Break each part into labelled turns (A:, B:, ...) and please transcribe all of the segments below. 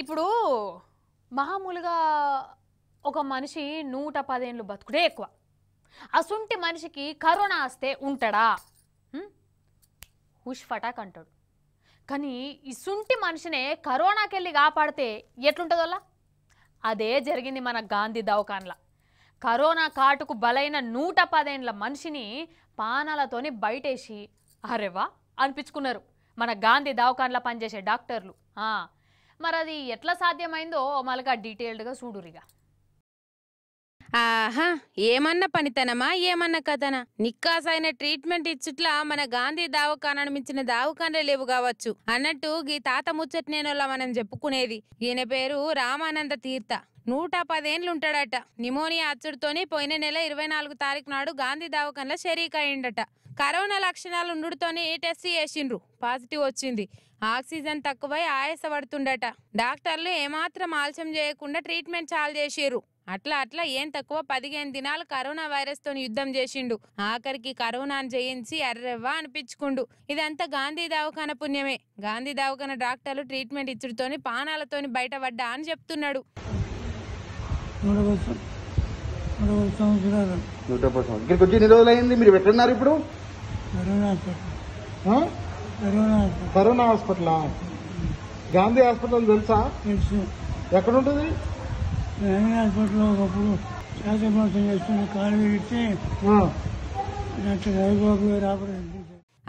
A: ఇప్పుడు మామూలుగా ఒక మనిషి నూట పదేళ్ళు బతుకుడే ఎక్కువ అసుంటి మనిషికి కరోనా వస్తే ఉంటాడా హుష్ ఫటాక్ అంటాడు కానీ ఇసుంటి మనిషినే కరోనాకి వెళ్ళి కాపాడితే ఎట్లుంటుందోలా అదే జరిగింది మన గాంధీ దవకాన్ల కరోనా కాటుకు బలైన నూట పదేండ్ల మనిషిని పానాలతోని బయటేసి అరేవా అనిపించుకున్నారు మన గాంధీ దవకాన్ల పనిచేసే డాక్టర్లు మరి అది ఎట్లా సాధ్యమైందో మళ్ళీ డీటెయిల్డ్గా చూడురిగా
B: ఆహా ఏమన్నా పనితనమా ఏమన్నా కథనా నిక్కాసైన ట్రీట్మెంట్ ఇచ్చుట్లా మన గాంధీ దావకానను మించిన దావకాన్లే లేవు కావచ్చు అన్నట్టు గీ తాత ముచ్చట్ ముచ్చట్నేనోళ్ళ మనం చెప్పుకునేది ఈయన పేరు రామానంద తీర్థ నూట పదేండ్లుంటాడట నిమోనియా అచ్చుడుతోనే పోయిన నెల ఇరవై నాలుగు తారీఖు నాడు గాంధీ దావకంలో షరీక్ అయిండట కరోనా లక్షణాలు ఉండుతోనే టెస్ట్ చేసిండ్రు పాజిటివ్ వచ్చింది ఆక్సిజన్ తక్కువై ఆయాస పడుతుండట డాక్టర్లు ఏమాత్రం ఆలస్యం చేయకుండా ట్రీట్మెంట్ చాలు చేసిర్రు అట్లా అట్లా ఏం తక్కువ పదిహేను దినాలు కరోనా వైరస్ తో యుద్ధం చేసిండు ఆఖరికి కరోనాను జయించి అర్రెవ్వా అనిపించుకుండు ఇదంతా గాంధీ దవాఖాన పుణ్యమే గాంధీ దవాఖాన డాక్టర్లు ట్రీట్మెంట్ ఇచ్చుడుతోని పానాలతోని బయటపడ్డా అని చెప్తున్నాడు ఇప్పుడు కరోనా హాస్పిటల్ గాంధీ హాస్పిటల్ తెలుసా ఎక్కడ ఉంటుంది హాస్పిటల్లో ఒకప్పుడు శాతమాసం చేసుకుని కాలు ఆపరేషన్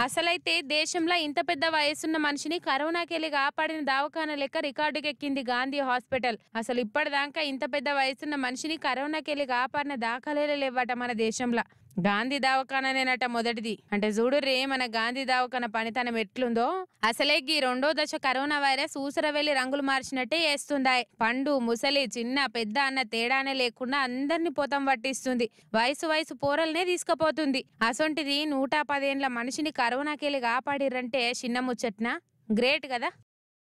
B: అసలైతే దేశంలో ఇంత పెద్ద వయసున్న మనిషిని కరోనాకెళ్ళి కాపాడిన దవాఖాన లెక్క రికార్డుకెక్కింది గాంధీ హాస్పిటల్ అసలు ఇప్పటిదాకా ఇంత పెద్ద వయసున్న మనిషిని కరోనాకెళ్ళి కాపాడిన దాఖలే లేవట మన దేశంలో గాంధీ దవాఖాననేనట మొదటిది అంటే చూడుర్రే మన గాంధీ దవాఖాన పనితనం ఎట్లుందో అసలే గీ రెండో దశ కరోనా వైరస్ వెళ్లి రంగులు మార్చినట్టే వేస్తుందాయ్ పండు ముసలి చిన్న పెద్ద అన్న తేడానే లేకుండా అందరినీ పోతం పట్టిస్తుంది వయసు వయసు పోరల్నే తీసుకుపోతుంది అసొంటిది నూట పదేండ్ల మనిషిని కరోనాకెళ్ళి కాపాడిర్రంటే చిన్న ముచ్చట్నా గ్రేట్ కదా